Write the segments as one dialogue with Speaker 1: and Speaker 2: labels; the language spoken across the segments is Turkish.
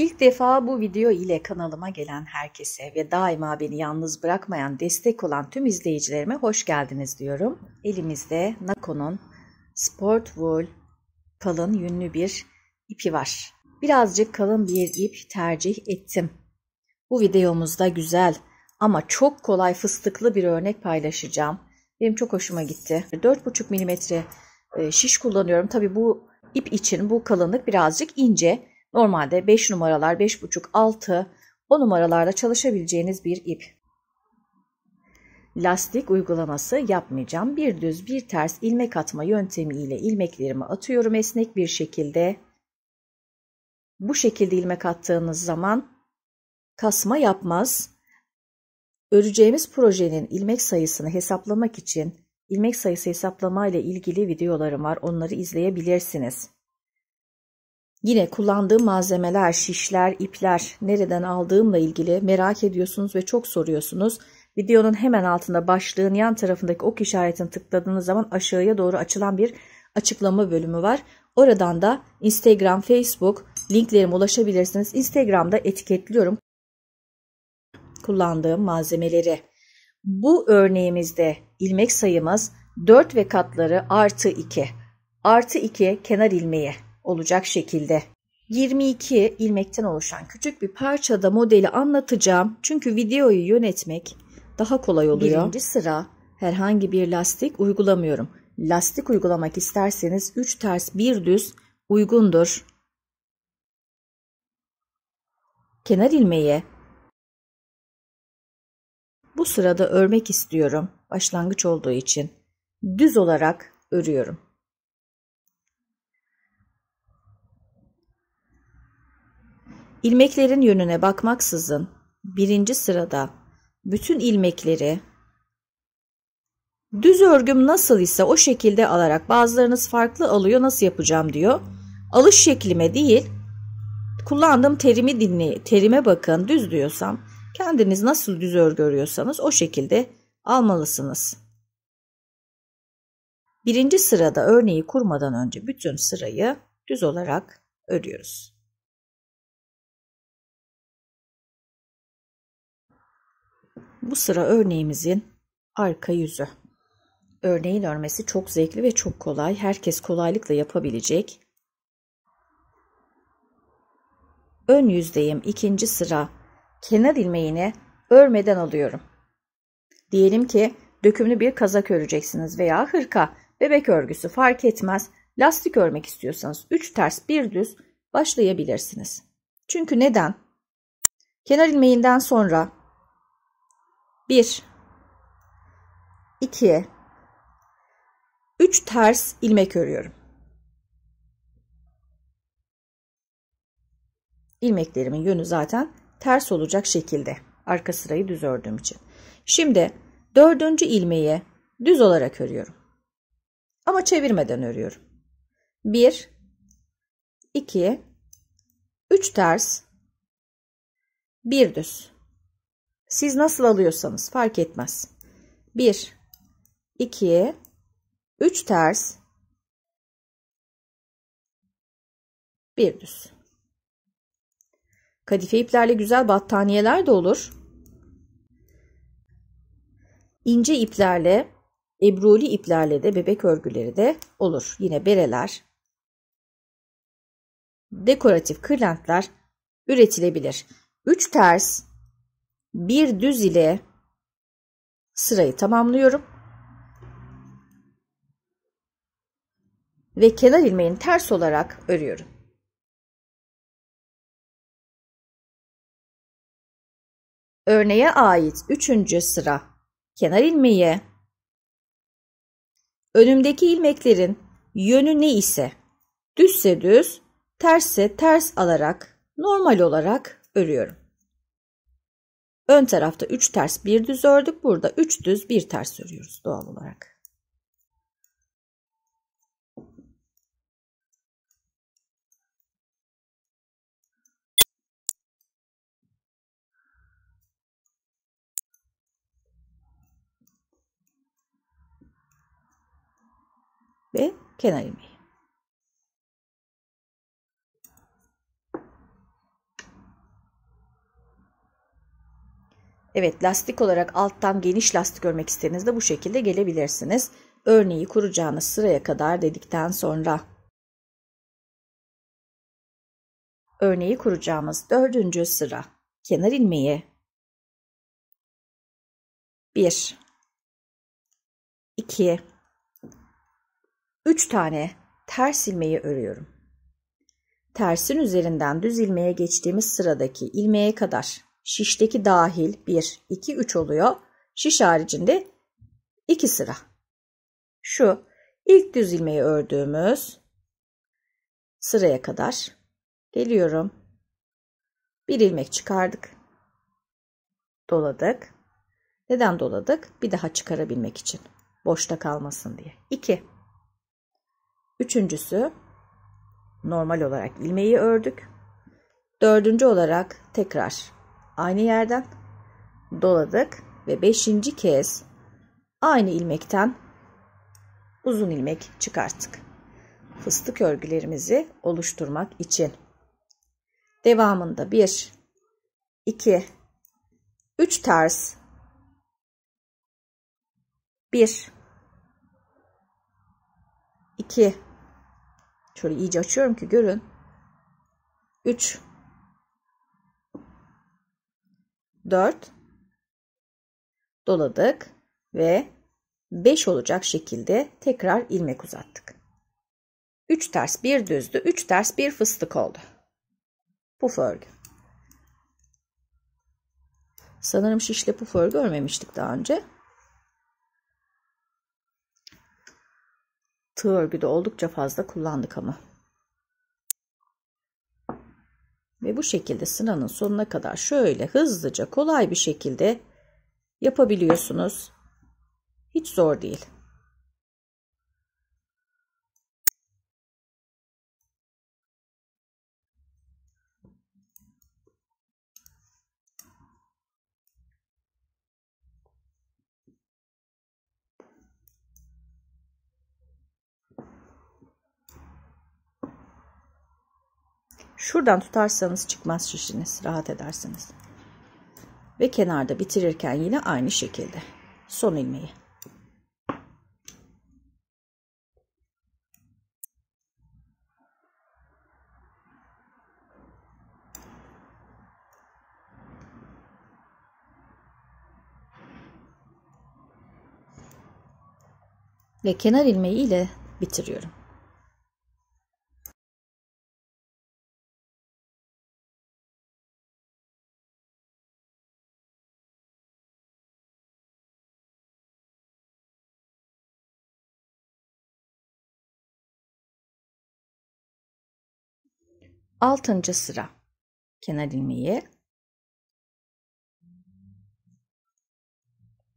Speaker 1: İlk defa bu video ile kanalıma gelen herkese ve daima beni yalnız bırakmayan destek olan tüm izleyicilerime hoş geldiniz diyorum. Elimizde Nako'nun Sport Wool kalın yünlü bir ipi var. Birazcık kalın bir ip tercih ettim. Bu videomuzda güzel ama çok kolay fıstıklı bir örnek paylaşacağım. Benim çok hoşuma gitti. 4,5 mm e, şiş kullanıyorum. Tabi bu ip için bu kalınlık birazcık ince. Normalde 5 numaralar, 5,5, 6 o numaralarda çalışabileceğiniz bir ip. Lastik uygulaması yapmayacağım. Bir düz bir ters ilmek atma yöntemi ile ilmeklerimi atıyorum esnek bir şekilde. Bu şekilde ilmek attığınız zaman kasma yapmaz. Öreceğimiz projenin ilmek sayısını hesaplamak için ilmek sayısı hesaplama ile ilgili videolarım var. Onları izleyebilirsiniz. Yine kullandığım malzemeler, şişler, ipler nereden aldığımla ilgili merak ediyorsunuz ve çok soruyorsunuz. Videonun hemen altında başlığın yan tarafındaki ok işaretini tıkladığınız zaman aşağıya doğru açılan bir açıklama bölümü var. Oradan da Instagram, Facebook linklerime ulaşabilirsiniz. Instagram'da etiketliyorum kullandığım malzemeleri. Bu örneğimizde ilmek sayımız 4 ve katları artı 2. Artı 2 kenar ilmeği olacak şekilde. 22 ilmekten oluşan küçük bir parçada modeli anlatacağım. Çünkü videoyu yönetmek daha kolay oluyor. Birinci sıra herhangi bir lastik uygulamıyorum. Lastik uygulamak isterseniz 3 ters 1 düz uygundur. Kenar ilmeği bu sırada örmek istiyorum başlangıç olduğu için. Düz olarak örüyorum. Ilmeklerin yönüne bakmaksızın birinci sırada bütün ilmekleri düz örgüm nasıl ise o şekilde alarak bazılarınız farklı alıyor nasıl yapacağım diyor. Alış şeklime değil kullandığım terimi dinle terime bakın düz diyorsam kendiniz nasıl düz örgü örüyorsanız o şekilde almalısınız. Birinci sırada örneği
Speaker 2: kurmadan önce bütün sırayı düz olarak örüyoruz. Bu sıra örneğimizin
Speaker 1: arka yüzü. Örneğin örmesi çok zevkli ve çok kolay. Herkes kolaylıkla yapabilecek. Ön yüzdeyim ikinci sıra kenar ilmeğini örmeden alıyorum. Diyelim ki dökümlü bir kazak öreceksiniz veya hırka, bebek örgüsü fark etmez. Lastik örmek istiyorsanız 3 ters 1 düz başlayabilirsiniz. Çünkü neden? Kenar ilmeğinden sonra 1 2 3 ters ilmek örüyorum. İlmeklerimin yönü zaten ters olacak şekilde. Arka sırayı düz ördüğüm için. Şimdi dördüncü ilmeği düz olarak örüyorum. Ama çevirmeden örüyorum. 1 2 3 ters 1 düz siz nasıl alıyorsanız fark etmez. 1, 2, 3 ters, 1 düz. Kadife iplerle güzel battaniyeler de olur. İnce iplerle, ebruli iplerle de bebek örgüleri de olur. Yine bereler, dekoratif kırlentler üretilebilir. 3 ters bir düz ile sırayı tamamlıyorum.
Speaker 2: Ve kenar ilmeğin ters olarak örüyorum. Örneğe ait üçüncü sıra
Speaker 1: kenar ilmeği önümdeki ilmeklerin yönü ne ise düzse düz, tersse ters alarak normal olarak örüyorum. Ön tarafta 3 ters bir düz ördük. Burada 3 düz bir ters örüyoruz doğal olarak.
Speaker 2: Ve kenar ilmeği.
Speaker 1: Evet lastik olarak alttan geniş lastik örmek istediğinizde bu şekilde gelebilirsiniz. Örneği kuracağınız sıraya kadar dedikten sonra örneği kuracağımız
Speaker 2: dördüncü sıra kenar ilmeği
Speaker 1: 1 2 3 tane ters ilmeği örüyorum. Tersin üzerinden düz ilmeğe geçtiğimiz sıradaki ilmeğe kadar şişteki dahil 1, 2, 3 oluyor. Şiş haricinde 2 sıra. Şu ilk düz ilmeği ördüğümüz sıraya kadar geliyorum. Bir ilmek çıkardık. Doladık. Neden doladık? Bir daha çıkarabilmek için. Boşta kalmasın diye. 2. Üçüncüsü normal olarak ilmeği ördük. Dördüncü olarak tekrar aynı yerden doladık ve beşinci kez aynı ilmekten uzun ilmek çıkarttık. Fıstık örgülerimizi oluşturmak için. Devamında 1 2 3 ters 1 2 Şöyle iyice açıyorum ki görün. 3 4 doladık ve 5 olacak şekilde tekrar ilmek uzattık. 3 ters bir düzdü. 3 ters bir fıstık oldu. Puf örgü. Sanırım şişle puf örgü örmemiştik daha önce. Tığ örgü de oldukça fazla kullandık ama. Ve bu şekilde sınavın sonuna kadar şöyle hızlıca kolay bir şekilde yapabiliyorsunuz. Hiç zor değil. Şuradan tutarsanız çıkmaz şişiniz. Rahat edersiniz. Ve kenarda bitirirken yine aynı şekilde. Son ilmeği. ve kenar ilmeği ile bitiriyorum.
Speaker 2: 6. sıra kenar ilmeği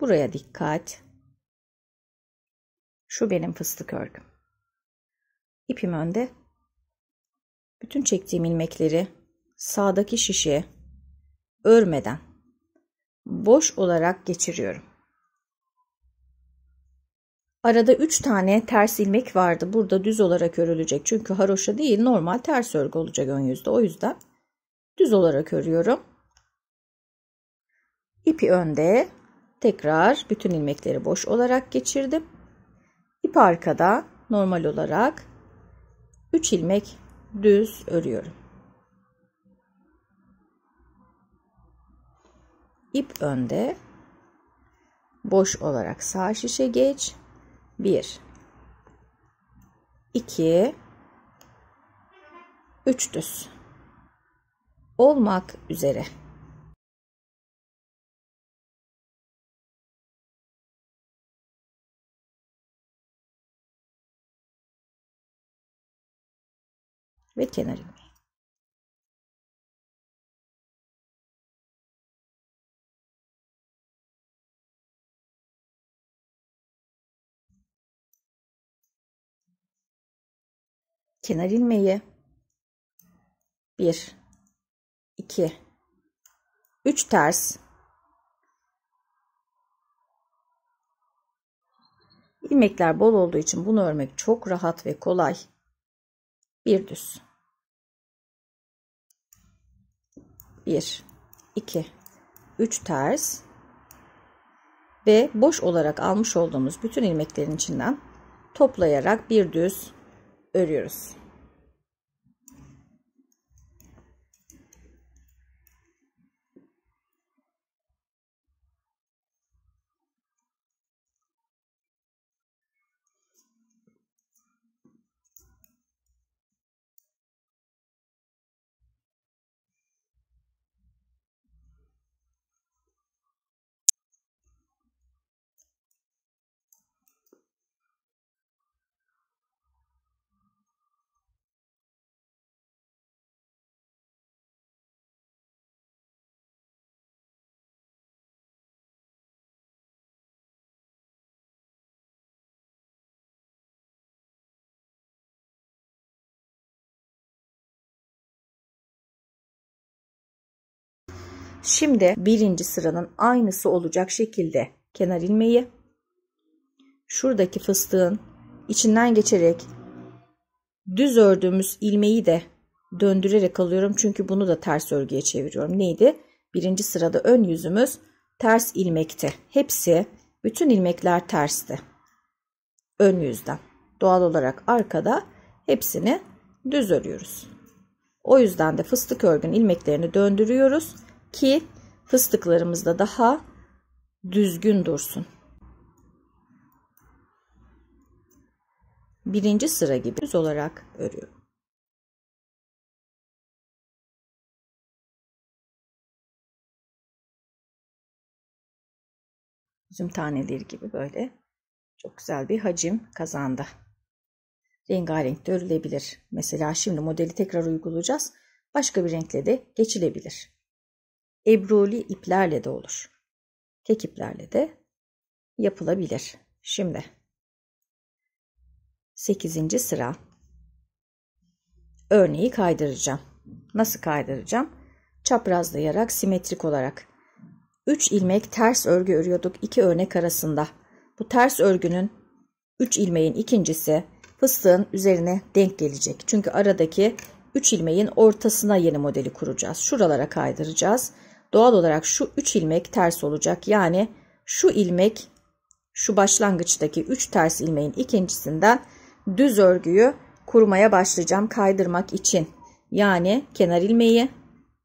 Speaker 2: buraya dikkat şu benim fıstık örgüm
Speaker 1: İpim önde bütün çektiğim ilmekleri sağdaki şişe örmeden boş olarak geçiriyorum Arada 3 tane ters ilmek vardı. Burada düz olarak örülecek. Çünkü haroşa değil normal ters örgü olacak ön yüzde. O yüzden düz olarak örüyorum. İpi önde tekrar bütün ilmekleri boş olarak geçirdim. İp arkada normal olarak 3 ilmek düz örüyorum. İp önde boş olarak sağ şişe geç 1 2 3 düz olmak
Speaker 2: üzere ve kenar kenar ilmeği 1 2
Speaker 1: 3 ters ilmekler bol olduğu için bunu örmek çok rahat ve kolay bir düz 1 2 3 ters ve boş olarak almış olduğumuz bütün ilmeklerin içinden toplayarak bir düz örüyoruz. Şimdi birinci sıranın aynısı olacak şekilde kenar ilmeği şuradaki fıstığın içinden geçerek düz ördüğümüz ilmeği de döndürerek alıyorum. Çünkü bunu da ters örgüye çeviriyorum. Neydi? Birinci sırada ön yüzümüz ters ilmekti. Hepsi bütün ilmekler tersti. Ön yüzden. Doğal olarak arkada hepsini düz örüyoruz. O yüzden de fıstık örgün ilmeklerini döndürüyoruz ki fıstıklarımız da daha düzgün dursun. Birinci sıra gibi düz
Speaker 2: olarak örüyorum. üzüm
Speaker 1: taneleri gibi böyle çok güzel bir hacim kazandı. Rengarenk de örülebilir. Mesela şimdi modeli tekrar uygulayacağız. Başka bir renkle de geçilebilir ebruli iplerle de olur. Tek iplerle de yapılabilir. Şimdi 8. sıra örneği kaydıracağım. Nasıl kaydıracağım? Çaprazlayarak simetrik olarak. 3 ilmek ters örgü örüyorduk iki örnek arasında. Bu ters örgünün 3 ilmeğin ikincisi fıstığın üzerine denk gelecek. Çünkü aradaki 3 ilmeğin ortasına yeni modeli kuracağız. Şuralara kaydıracağız. Doğal olarak şu 3 ilmek ters olacak. Yani şu ilmek şu başlangıçtaki 3 ters ilmeğin ikincisinden düz örgüyü kurmaya başlayacağım kaydırmak için. Yani kenar ilmeği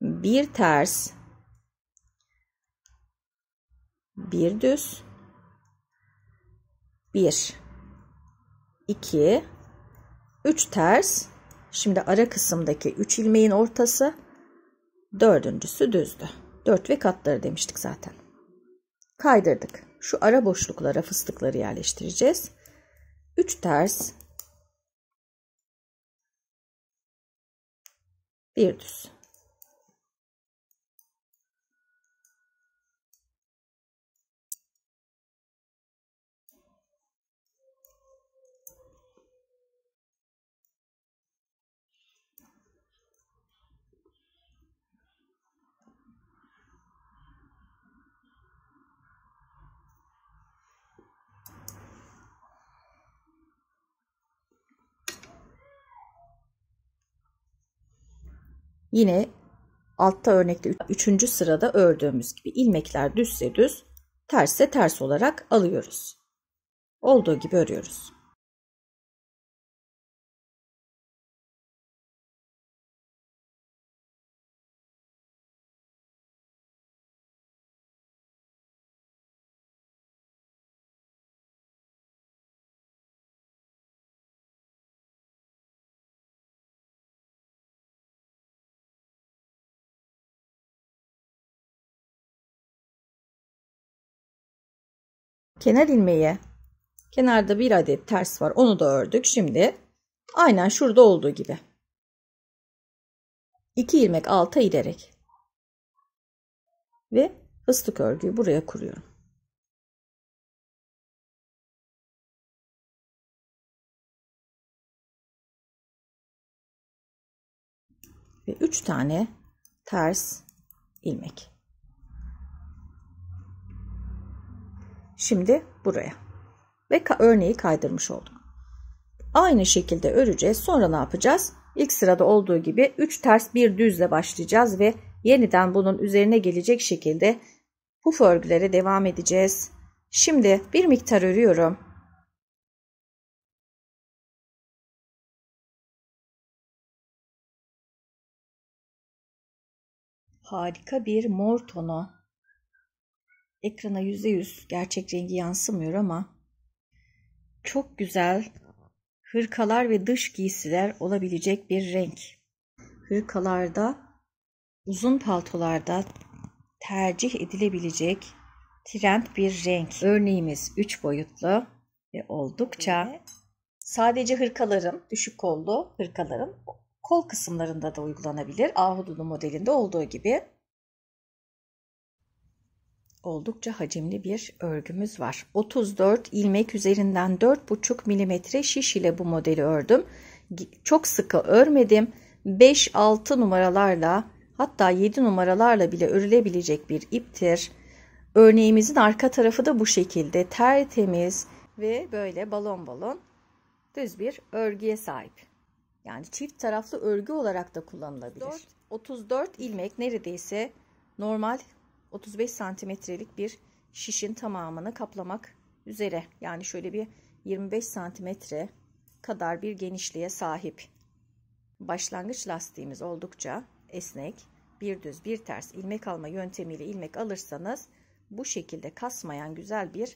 Speaker 1: bir ters bir düz bir iki üç ters şimdi ara kısımdaki üç ilmeğin ortası dördüncüsü düzdü. 4 ve katları demiştik zaten. Kaydırdık. Şu ara boşluklara fıstıkları yerleştireceğiz. 3 ters bir düz. Yine altta örnekte 3. sırada ördüğümüz gibi ilmekler düzse düz, tersse ters olarak alıyoruz. Olduğu gibi örüyoruz. kenar ilmeği kenarda bir adet ters var onu da ördük. Şimdi aynen şurada olduğu gibi 2 ilmek alta ilerek
Speaker 2: ve fıstık örgüyü buraya kuruyorum. Ve 3 tane ters
Speaker 1: ilmek. Şimdi buraya. Ve örneği kaydırmış oldum. Aynı şekilde öreceğiz. Sonra ne yapacağız? İlk sırada olduğu gibi 3 ters bir düzle başlayacağız ve yeniden bunun üzerine gelecek şekilde puf örgülere devam edeceğiz. Şimdi bir miktar örüyorum. Harika bir mor tonu ekrana %100 gerçek rengi yansımıyor ama çok güzel hırkalar ve dış giysiler olabilecek bir renk. Hırkalarda, uzun paltolarda tercih edilebilecek trend bir renk. Örneğimiz 3 boyutlu ve oldukça sadece hırkaların, düşük kollu hırkaların kol kısımlarında da uygulanabilir. Ahududu modelinde olduğu gibi oldukça hacimli bir örgümüz var. 34 ilmek üzerinden 4,5 mm şiş ile bu modeli ördüm. Çok sıkı örmedim. 5-6 numaralarla hatta 7 numaralarla bile örülebilecek bir iptir. Örneğimizin arka tarafı da bu şekilde tertemiz ve böyle balon balon düz bir örgüye sahip. Yani çift taraflı örgü olarak da kullanılabilir. 34 ilmek neredeyse normal 35 santimetrelik bir şişin tamamını kaplamak üzere. Yani şöyle bir 25 santimetre kadar bir genişliğe sahip. Başlangıç lastiğimiz oldukça esnek, bir düz bir ters ilmek alma yöntemiyle ilmek alırsanız bu şekilde kasmayan güzel bir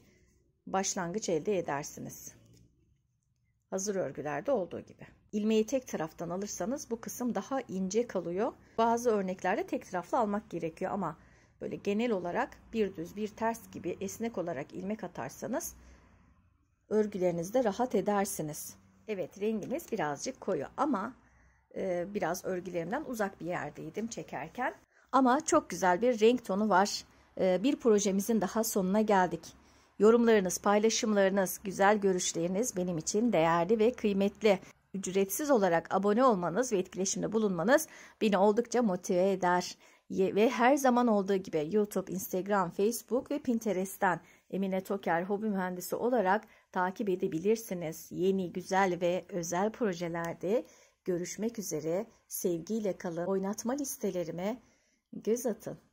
Speaker 1: başlangıç elde edersiniz. Hazır örgülerde olduğu gibi. Ilmeği tek taraftan alırsanız bu kısım daha ince kalıyor. Bazı örneklerde tek taraflı almak gerekiyor ama böyle genel olarak bir düz bir ters gibi esnek olarak ilmek atarsanız örgülerinizde rahat edersiniz. Evet rengimiz birazcık koyu ama e, biraz örgülerimden uzak bir yerdeydim çekerken. Ama çok güzel bir renk tonu var. E, bir projemizin daha sonuna geldik. Yorumlarınız, paylaşımlarınız, güzel görüşleriniz benim için değerli ve kıymetli. Ücretsiz olarak abone olmanız ve etkileşimde bulunmanız beni oldukça motive eder ve her zaman olduğu gibi YouTube, Instagram, Facebook ve Pinterest'ten Emine Toker hobi mühendisi olarak takip edebilirsiniz. Yeni, güzel ve özel projelerde görüşmek üzere. Sevgiyle kalın. Oynatma listelerime
Speaker 2: göz atın.